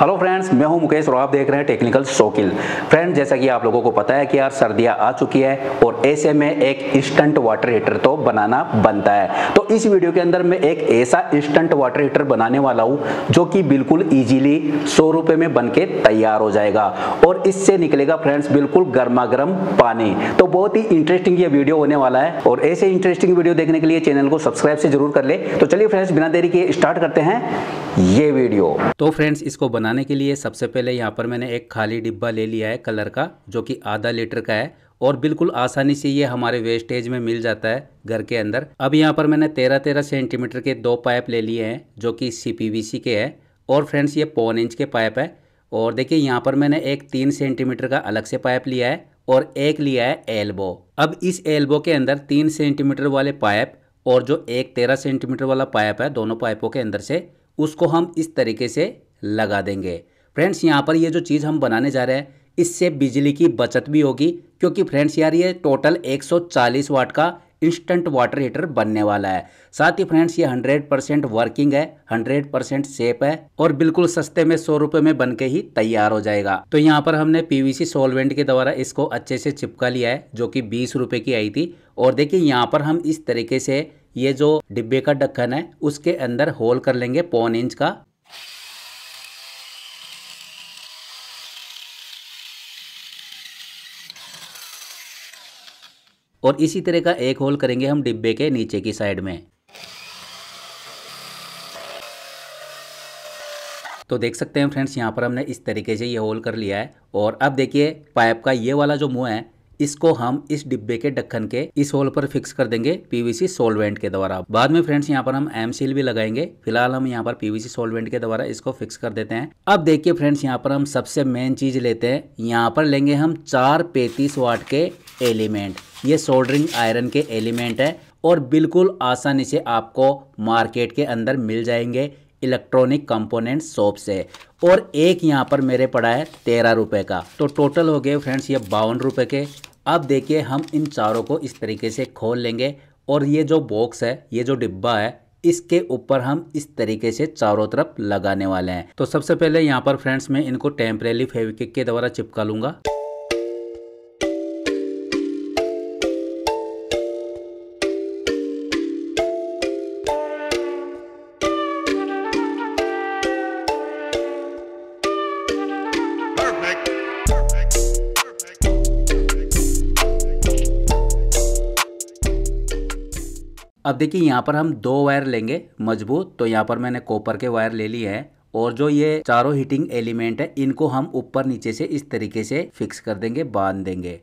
hello friends मैं हूं मुकेश और आप देख रहे हैं टेक्निकल शोकिल फ्रेंड्स जैसा कि आप लोगों को पता है कि यार सर्दियां आ चुकी है और ऐसे में एक इंस्टेंट वाटर हीटर तो बनाना बनता है तो इस वीडियो के अंदर मैं एक ऐसा इंस्टेंट वाटर हीटर बनाने वाला हूं जो कि बिल्कुल ईजिली सौ रुपये में बन के तैयार हो जाएगा और इससे निकलेगा फ्रेंड्स बिल्कुल गर्मा गर्म पानी तो बहुत ही इंटरेस्टिंग ये वीडियो होने वाला है और ऐसे इंटरेस्टिंग वीडियो देखने के लिए चैनल को सब्सक्राइब से जरूर कर ले तो चलिए फ्रेंड्स बिना देरी के स्टार्ट करते हैं ये वीडियो तो फ्रेंड्स इसको बनाने के लिए सबसे पहले यहाँ पर मैंने एक खाली डिब्बा ले लिया है कलर का जो कि आधा लीटर का है और बिल्कुल आसानी से ये हमारे वेस्टेज में मिल जाता है घर के अंदर अब यहाँ पर मैंने तेरह तेरह सेंटीमीटर के दो पाइप ले लिए हैं जो कि सी के है और फ्रेंड्स ये पौन इंच के पाइप है और देखिए यहाँ पर मैंने एक तीन सेंटीमीटर का अलग से पाइप लिया है और एक लिया है एल्बो अब इस एल्बो के अंदर तीन सेंटीमीटर वाले पाइप और जो एक तेरह सेंटीमीटर वाला पाइप है दोनों पाइपों के अंदर से उसको हम इस तरीके से लगा देंगे फ्रेंड्स यहाँ पर ये जो चीज़ हम बनाने जा रहे हैं इससे बिजली की बचत भी होगी क्योंकि फ्रेंड्स यार ये टोटल 140 वाट का इंस्टेंट वाटर हीटर बनने वाला है साथ ही फ्रेंड्स ये 100 परसेंट वर्किंग है 100 परसेंट सेफ है और बिल्कुल सस्ते में सौ रुपये में बन के ही तैयार हो जाएगा तो यहाँ पर हमने पीवीसी सॉल्वेंट के द्वारा इसको अच्छे से चिपका लिया है जो कि बीस रुपये की आई थी और देखिए यहाँ पर हम इस तरीके से ये जो डिब्बे का ढक्कन है उसके अंदर होल कर लेंगे पौन इंच का और इसी तरह का एक होल करेंगे हम डिब्बे के नीचे की साइड में तो देख सकते हैं फ्रेंड्स यहाँ पर हमने इस तरीके से ये होल कर लिया है और अब देखिए पाइप का ये वाला जो मुंह है इसको हम इस डिब्बे के ढक्कन के इस होल पर फिक्स कर देंगे पीवीसी सोलवेंट के द्वारा बाद में फ्रेंड्स यहाँ पर हम एम सील भी लगाएंगे फिलहाल हम यहाँ पर पीवीसी सोलवेंट के द्वारा इसको फिक्स कर देते हैं अब देखिए फ्रेंड्स यहाँ पर हम सबसे मेन चीज लेते हैं यहाँ पर लेंगे हम चार पैंतीस वाट के एलिमेंट ये सोल्डरिंग आयरन के एलिमेंट है और बिल्कुल आसानी से आपको मार्केट के अंदर मिल जाएंगे इलेक्ट्रॉनिक कंपोनेंट शॉप से और एक यहाँ पर मेरे पड़ा है तेरह रुपये का तो टोटल हो गए फ्रेंड्स ये बावन रुपये के अब देखिए हम इन चारों को इस तरीके से खोल लेंगे और ये जो बॉक्स है ये जो डिब्बा है इसके ऊपर हम इस तरीके से चारों तरफ लगाने वाले हैं तो सबसे पहले यहाँ पर फ्रेंड्स मैं इनको टेम्परेली फेविक के द्वारा चिपका लूंगा अब देखिए यहाँ पर हम दो वायर लेंगे मजबूत तो यहाँ पर मैंने कॉपर के वायर ले लिए हैं और जो ये चारों हीटिंग एलिमेंट है इनको हम ऊपर नीचे से इस तरीके से फिक्स कर देंगे बांध देंगे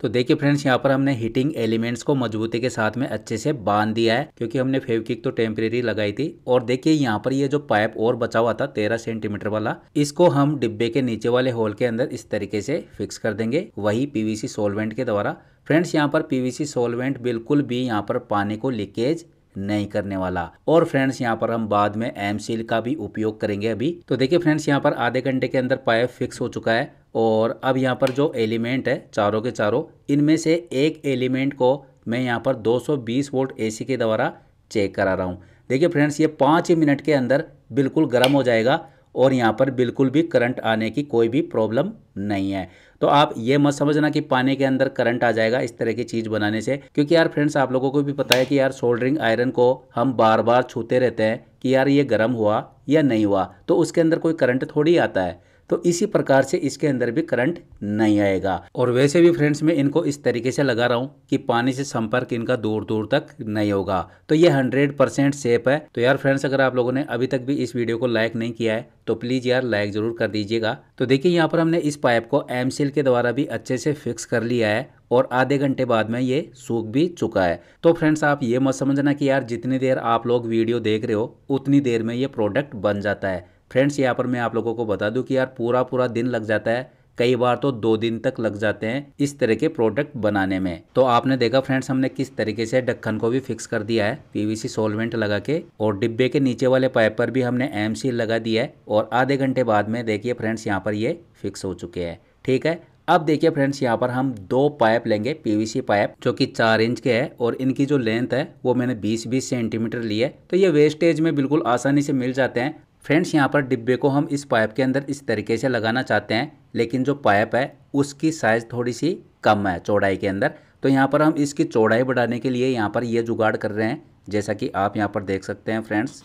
तो देखिए फ्रेंड्स यहाँ पर हमने हीटिंग एलिमेंट्स को मजबूती के साथ में अच्छे से बांध दिया है क्योंकि हमने फेवकिक तो टेम्परेरी लगाई थी और देखिए यहाँ पर ये यह जो पाइप और बचा हुआ था तेरह सेंटीमीटर वाला इसको हम डिब्बे के नीचे वाले होल के अंदर इस तरीके से फिक्स कर देंगे वही पीवीसी सोलवेंट के द्वारा फ्रेंड्स यहाँ पर पीवीसी सोलवेंट बिल्कुल भी यहाँ पर पानी को लीकेज नहीं करने वाला और फ्रेंड्स यहाँ पर हम बाद में एम सील का भी उपयोग करेंगे अभी तो देखिए फ्रेंड्स यहाँ पर आधे घंटे के अंदर पाइप फिक्स हो चुका है और अब यहाँ पर जो एलिमेंट है चारों के चारों इनमें से एक एलिमेंट को मैं यहाँ पर 220 वोल्ट एसी के द्वारा चेक करा रहा हूँ देखिए फ्रेंड्स ये पाँच ही मिनट के अंदर बिल्कुल गर्म हो जाएगा और यहाँ पर बिल्कुल भी करंट आने की कोई भी प्रॉब्लम नहीं है तो आप ये मत समझना कि पानी के अंदर करंट आ जाएगा इस तरह की चीज़ बनाने से क्योंकि यार फ्रेंड्स आप लोगों को भी पता है कि यार सोल्डरिंग आयरन को हम बार बार छूते रहते हैं कि यार ये गर्म हुआ या नहीं हुआ तो उसके अंदर कोई करंट थोड़ी आता है तो इसी प्रकार से इसके अंदर भी करंट नहीं आएगा और वैसे भी फ्रेंड्स मैं इनको इस तरीके से लगा रहा हूँ कि पानी से संपर्क इनका दूर दूर तक नहीं होगा तो ये हंड्रेड परसेंट सेफ है तो यार फ्रेंड्स अगर आप लोगों ने अभी तक भी इस वीडियो को लाइक नहीं किया है तो प्लीज़ यार लाइक ज़रूर कर दीजिएगा तो देखिये यहाँ पर हमने इस पाइप को एम के द्वारा भी अच्छे से फिक्स कर लिया है और आधे घंटे बाद में ये सूख भी चुका है तो फ्रेंड्स आप ये मत समझना कि यार जितनी देर आप लोग वीडियो देख रहे हो उतनी देर में ये प्रोडक्ट बन जाता है फ्रेंड्स यहाँ पर मैं आप लोगों को बता दूँ कि यार पूरा पूरा दिन लग जाता है कई बार तो दो दिन तक लग जाते हैं इस तरह के प्रोडक्ट बनाने में तो आपने देखा फ्रेंड्स हमने किस तरीके से ढक्कन को भी फिक्स कर दिया है पीवीसी सॉल्वेंट लगा के और डिब्बे के नीचे वाले पाइप पर भी हमने एम लगा दिया है और आधे घंटे बाद में देखिए फ्रेंड्स यहाँ पर ये फिक्स हो चुके हैं ठीक है अब देखिए फ्रेंड्स यहाँ पर हम दो पाइप लेंगे पीवीसी पाइप जो कि चार इंच के है और इनकी जो लेंथ है वो मैंने 20-20 सेंटीमीटर ली है तो ये वेस्टेज में बिल्कुल आसानी से मिल जाते हैं फ्रेंड्स यहाँ पर डिब्बे को हम इस पाइप के अंदर इस तरीके से लगाना चाहते हैं लेकिन जो पाइप है उसकी साइज़ थोड़ी सी कम है चौड़ाई के अंदर तो यहाँ पर हम इसकी चौड़ाई बढ़ाने के लिए यहाँ पर ये जुगाड़ कर रहे हैं जैसा कि आप यहाँ पर देख सकते हैं फ्रेंड्स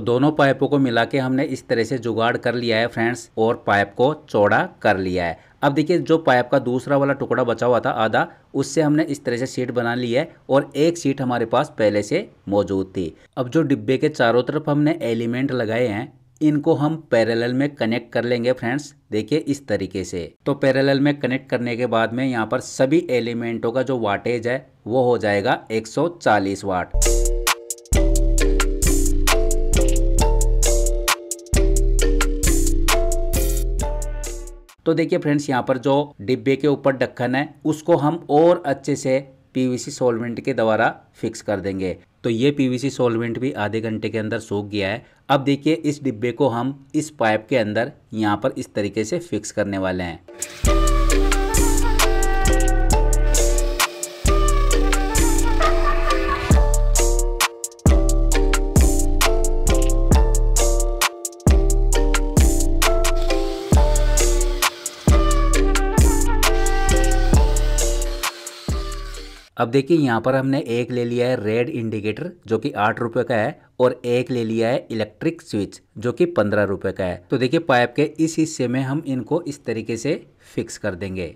तो दोनों पाइपों को मिला के हमने इस तरह से जुगाड़ कर लिया है फ्रेंड्स और पाइप को चौड़ा कर लिया है अब देखिए जो पाइप का दूसरा वाला टुकड़ा बचा हुआ था आधा उससे हमने इस तरह से सीट बना ली है और एक सीट हमारे पास पहले से मौजूद थी अब जो डिब्बे के चारों तरफ हमने एलिमेंट लगाए हैं इनको हम पैरेलल में कनेक्ट कर लेंगे फ्रेंड्स देखिए इस तरीके से तो पैरेलल में कनेक्ट करने के बाद में यहाँ पर सभी एलिमेंटों का जो वाटेज है वो हो जाएगा 140 वाट तो देखिए फ्रेंड्स यहाँ पर जो डिब्बे के ऊपर ढक्कन है उसको हम और अच्छे से पीवीसी सॉल्वेंट के द्वारा फिक्स कर देंगे तो ये पीवीसी सॉल्वेंट भी आधे घंटे के अंदर सूख गया है अब देखिए इस डिब्बे को हम इस पाइप के अंदर यहाँ पर इस तरीके से फिक्स करने वाले हैं अब देखिए यहाँ पर हमने एक ले लिया है रेड इंडिकेटर जो कि आठ रुपये का है और एक ले लिया है इलेक्ट्रिक स्विच जो कि पंद्रह रुपये का है तो देखिए पाइप के इस हिस्से में हम इनको इस तरीके से फिक्स कर देंगे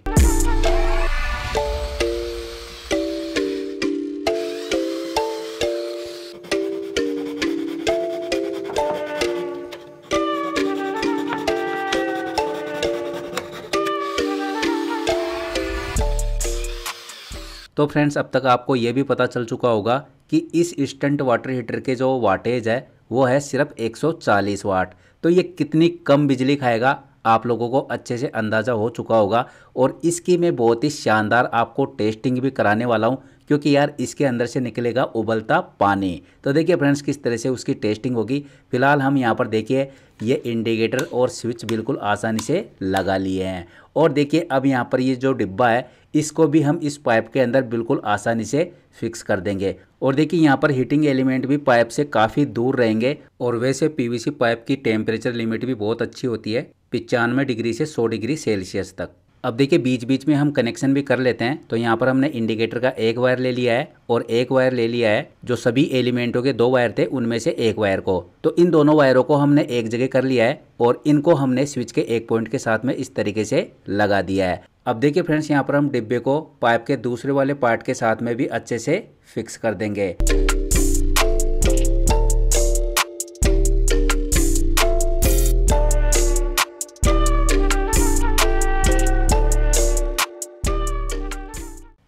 तो फ्रेंड्स अब तक आपको ये भी पता चल चुका होगा कि इस इंस्टेंट वाटर हीटर के जो वाटेज है वो है सिर्फ 140 वाट तो ये कितनी कम बिजली खाएगा आप लोगों को अच्छे से अंदाज़ा हो चुका होगा और इसकी मैं बहुत ही शानदार आपको टेस्टिंग भी कराने वाला हूँ क्योंकि यार इसके अंदर से निकलेगा उबलता पानी तो देखिए फ्रेंड्स किस तरह से उसकी टेस्टिंग होगी फिलहाल हम यहाँ पर देखिए ये इंडिकेटर और स्विच बिल्कुल आसानी से लगा लिए हैं और देखिए अब यहाँ पर ये जो डिब्बा है इसको भी हम इस पाइप के अंदर बिल्कुल आसानी से फिक्स कर देंगे और देखिए यहाँ पर हीटिंग एलिमेंट भी पाइप से काफ़ी दूर रहेंगे और वैसे पीवीसी पाइप की टेम्परेचर लिमिट भी बहुत अच्छी होती है पचानवे डिग्री से सौ डिग्री सेल्सियस तक अब देखिए बीच बीच में हम कनेक्शन भी कर लेते हैं तो यहाँ पर हमने इंडिकेटर का एक वायर ले लिया है और एक वायर ले लिया है जो सभी एलिमेंटों के दो वायर थे उनमें से एक वायर को तो इन दोनों वायरों को हमने एक जगह कर लिया है और इनको हमने स्विच के एक पॉइंट के साथ में इस तरीके से लगा दिया है अब देखिए फ्रेंड्स यहाँ पर हम डिब्बे को पाइप के दूसरे वाले पार्ट के साथ में भी अच्छे से फिक्स कर देंगे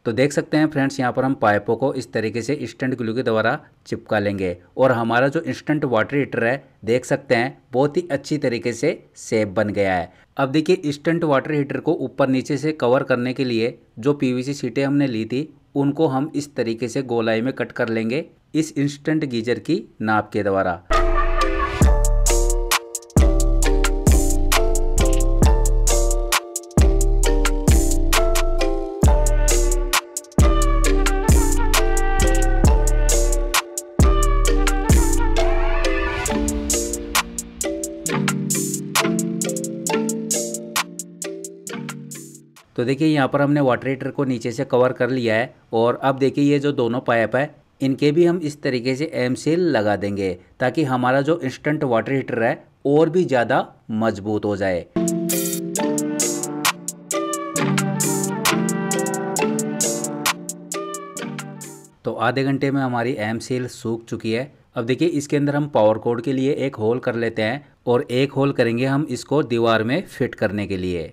तो देख सकते हैं फ्रेंड्स यहाँ पर हम पाइपों को इस तरीके से इंस्टेंट ग्लू के द्वारा चिपका लेंगे और हमारा जो इंस्टेंट वाटर हीटर है देख सकते हैं बहुत ही अच्छी तरीके से सेफ बन गया है अब देखिए इंस्टेंट वाटर हीटर को ऊपर नीचे से कवर करने के लिए जो पीवीसी सीटें हमने ली थी उनको हम इस तरीके से गोलाई में कट कर लेंगे इस इंस्टेंट गीजर की नाप के द्वारा तो देखिए यहाँ पर हमने वाटर हीटर को नीचे से कवर कर लिया है और अब देखिए ये जो दोनों पाइप है इनके भी हम इस तरीके से एम सील लगा देंगे ताकि हमारा जो इंस्टेंट वाटर हीटर है और भी ज़्यादा मजबूत हो जाए तो आधे घंटे में हमारी एम सील सूख चुकी है अब देखिए इसके अंदर हम पावर कोड के लिए एक होल कर लेते हैं और एक होल करेंगे हम इसको दीवार में फिट करने के लिए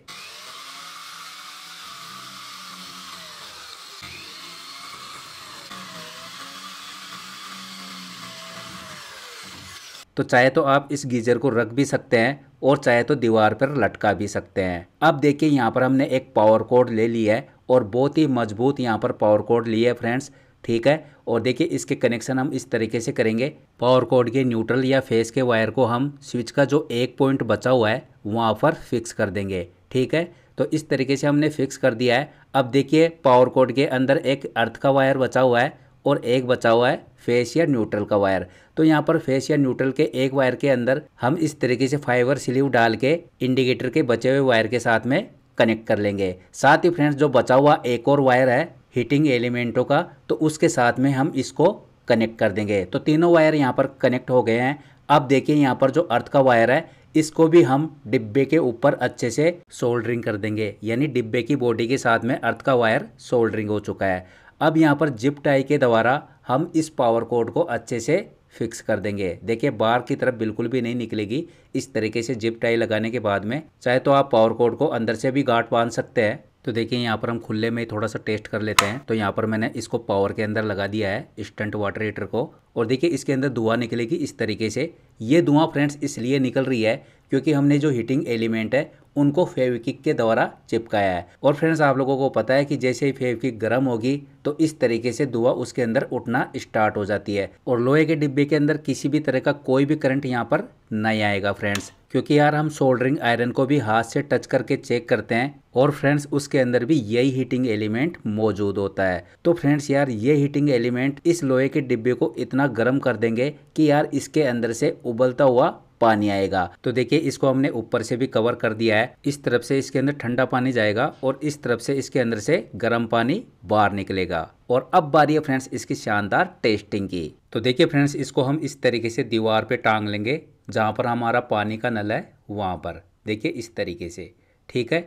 तो चाहे तो आप इस गीजर को रख भी सकते हैं और चाहे तो दीवार पर लटका भी सकते हैं अब देखिए यहाँ पर हमने एक पावर कोड ले लिया है और बहुत ही मजबूत यहाँ पर पावर कोड लिया है फ्रेंड्स ठीक है और देखिए इसके कनेक्शन हम इस तरीके से करेंगे पावर कोड के न्यूट्रल या फेस के वायर को हम स्विच का जो एक पॉइंट बचा हुआ है वहाँ पर फिक्स कर देंगे ठीक है तो इस तरीके से हमने फिक्स कर दिया है अब देखिए पावर कोड के अंदर एक अर्थ का वायर बचा हुआ है और एक बचा हुआ है फेस या न्यूट्रल का वायर तो यहाँ पर फेस या न्यूट्रल के एक वायर के अंदर हम इस तरीके से फाइबर स्लीव डाल के इंडिकेटर के बचे हुए वायर के साथ में कनेक्ट कर लेंगे साथ ही फ्रेंड्स जो बचा हुआ एक और वायर है हीटिंग एलिमेंटों का तो उसके साथ में हम इसको कनेक्ट कर देंगे तो तीनों वायर यहाँ पर कनेक्ट हो गए हैं अब देखिए यहाँ पर जो अर्थ का वायर है इसको भी हम डिब्बे के ऊपर अच्छे से सोल्डरिंग कर देंगे यानी डिब्बे की बॉडी के साथ में अर्थ का वायर सोल्डरिंग हो चुका है अब यहाँ पर जिप टाई के द्वारा हम इस पावर कोड को अच्छे से फिक्स कर देंगे देखिए बाहर की तरफ बिल्कुल भी नहीं निकलेगी इस तरीके से जिप टाई लगाने के बाद में चाहे तो आप पावर कोड को अंदर से भी गांठ बांध सकते हैं तो देखिए यहाँ पर हम खुले में थोड़ा सा टेस्ट कर लेते हैं तो यहाँ पर मैंने इसको पावर के अंदर लगा दिया है स्टंट वाटर हीटर को और देखिए इसके अंदर धुआं निकलेगी इस तरीके से ये धुआं फ्रेंड्स इसलिए निकल रही है क्योंकि हमने जो हीटिंग एलिमेंट है उनको फेविकिक के द्वारा चिपकाया है और फ्रेंड्स आप लोगों को पता है कि जैसे ही फेविकिक गर्म होगी तो इस तरीके से धुआं उसके अंदर उठना स्टार्ट हो जाती है और लोहे के डिब्बे के अंदर किसी भी तरह का कोई भी करंट यहाँ पर नहीं आएगा फ्रेंड्स क्योंकि यार हम सोल्डरिंग आयरन को भी हाथ से टच करके चेक करते हैं और फ्रेंड्स उसके अंदर भी यही हीटिंग एलिमेंट मौजूद होता है तो फ्रेंड्स यार ये हीटिंग एलिमेंट इस लोहे के डिब्बे को इतना गर्म कर देंगे कि यार इसके अंदर से उबलता हुआ पानी आएगा तो देखिए इसको हमने ऊपर से भी कवर कर दिया है इस तरफ से इसके अंदर ठंडा पानी जाएगा और इस तरफ से इसके अंदर से गर्म पानी बाहर निकलेगा और अब बारी है फ्रेंड्स इसकी शानदार टेस्टिंग की तो देखिए फ्रेंड्स इसको हम इस तरीके से दीवार पे टांग लेंगे जहाँ पर हमारा पानी का नल है वहाँ पर देखिए इस तरीके से ठीक है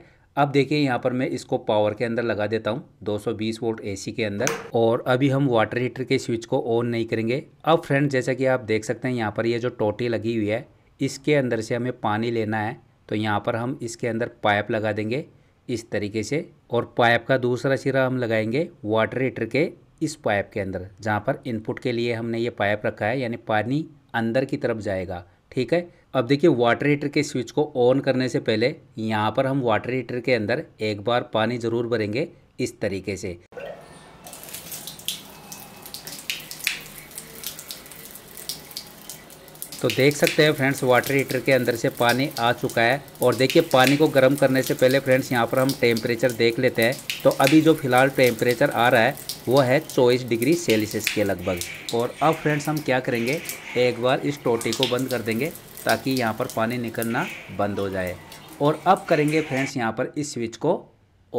अब देखिए यहाँ पर मैं इसको पावर के अंदर लगा देता हूँ 220 वोल्ट एसी के अंदर और अभी हम वाटर हीटर के स्विच को ऑन नहीं करेंगे अब फ्रेंड्स जैसा कि आप देख सकते हैं यहाँ पर ये यह जो टोटी लगी हुई है इसके अंदर से हमें पानी लेना है तो यहाँ पर हम इसके अंदर पाइप लगा देंगे इस तरीके से और पाइप का दूसरा सिरा हम लगाएंगे वाटर हीटर के इस पाइप के अंदर जहाँ पर इनपुट के लिए हमने ये पाइप रखा है यानी पानी अंदर की तरफ जाएगा ठीक है अब देखिए वाटर हीटर के स्विच को ऑन करने से पहले यहाँ पर हम वाटर हीटर के अंदर एक बार पानी ज़रूर भरेंगे इस तरीके से तो देख सकते हैं फ्रेंड्स वाटर हीटर के अंदर से पानी आ चुका है और देखिए पानी को गर्म करने से पहले फ्रेंड्स यहाँ पर हम टेम्परेचर देख लेते हैं तो अभी जो फिलहाल टेम्परेचर आ रहा है वो है चौबीस डिग्री सेल्सियस के लगभग और अब फ्रेंड्स हम क्या करेंगे एक बार इस टोटी को बंद कर देंगे ताकि यहाँ पर पानी निकलना बंद हो जाए और अब करेंगे फ्रेंड्स यहाँ पर इस स्विच को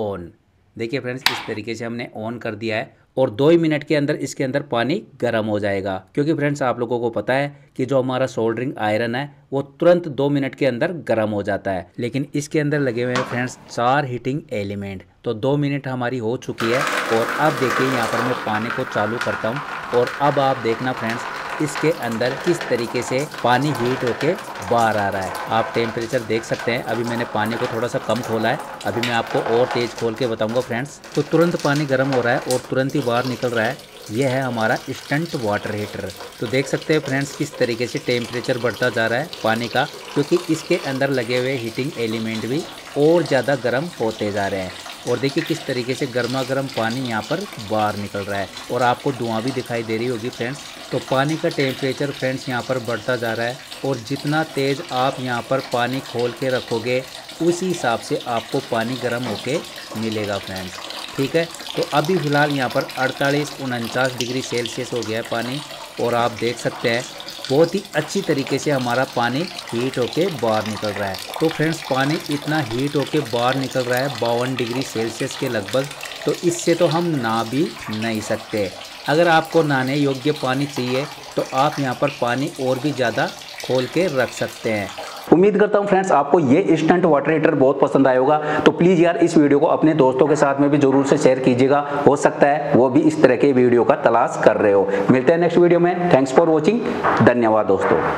ऑन देखिए फ्रेंड्स इस तरीके से हमने ऑन कर दिया है और दो ही मिनट के अंदर इसके अंदर पानी गर्म हो जाएगा क्योंकि फ्रेंड्स आप लोगों को पता है कि जो हमारा सोल्डरिंग आयरन है वो तुरंत दो मिनट के अंदर गर्म हो जाता है लेकिन इसके अंदर लगे हुए हैं फ्रेंड्स चार हीटिंग एलिमेंट तो दो मिनट हमारी हो चुकी है और अब देखिए यहाँ पर मैं पानी को चालू करता हूँ और अब आप देखना फ्रेंड्स इसके अंदर किस तरीके से पानी हीट होके बाहर आ रहा है आप टेम्परेचर देख सकते हैं अभी मैंने पानी को थोड़ा सा कम खोला है अभी मैं आपको और तेज खोल के बताऊंगा फ्रेंड्स तो तुरंत पानी गर्म हो रहा है और तुरंत ही बाहर निकल रहा है यह है हमारा स्टंट वाटर हीटर तो देख सकते हैं फ्रेंड्स किस तरीके से टेम्परेचर बढ़ता जा रहा है पानी का क्योंकि इसके अंदर लगे हुए हीटिंग एलिमेंट भी और ज़्यादा गर्म होते जा रहे हैं और देखिए किस तरीके से गर्मा गर्म पानी यहाँ पर बाहर निकल रहा है और आपको धुआं भी दिखाई दे रही होगी फ्रेंड्स तो पानी का टेम्परेचर फ्रेंड्स यहाँ पर बढ़ता जा रहा है और जितना तेज़ आप यहाँ पर पानी खोल के रखोगे उसी हिसाब से आपको पानी गर्म होके मिलेगा फ्रेंड्स ठीक है तो अभी फ़िलहाल यहाँ पर अड़तालीस उनचास डिग्री सेल्सियस हो गया है पानी और आप देख सकते हैं बहुत ही अच्छी तरीके से हमारा पानी हीट होके बाहर निकल रहा है तो फ्रेंड्स पानी इतना हीट होके बाहर निकल रहा है बावन डिग्री सेल्सियस के लगभग तो इससे तो हम ना भी नहीं सकते अगर आपको नहाने योग्य पानी चाहिए तो आप यहाँ पर पानी और भी ज़्यादा खोल के रख सकते हैं उम्मीद करता हूँ फ्रेंड्स आपको ये इंस्टेंट वाटर हीटर बहुत पसंद आया होगा तो प्लीज़ यार इस वीडियो को अपने दोस्तों के साथ में भी जरूर से शेयर कीजिएगा हो सकता है वो भी इस तरह के वीडियो का तलाश कर रहे हो मिलते हैं नेक्स्ट वीडियो में थैंक्स फॉर वॉचिंग धन्यवाद दोस्तों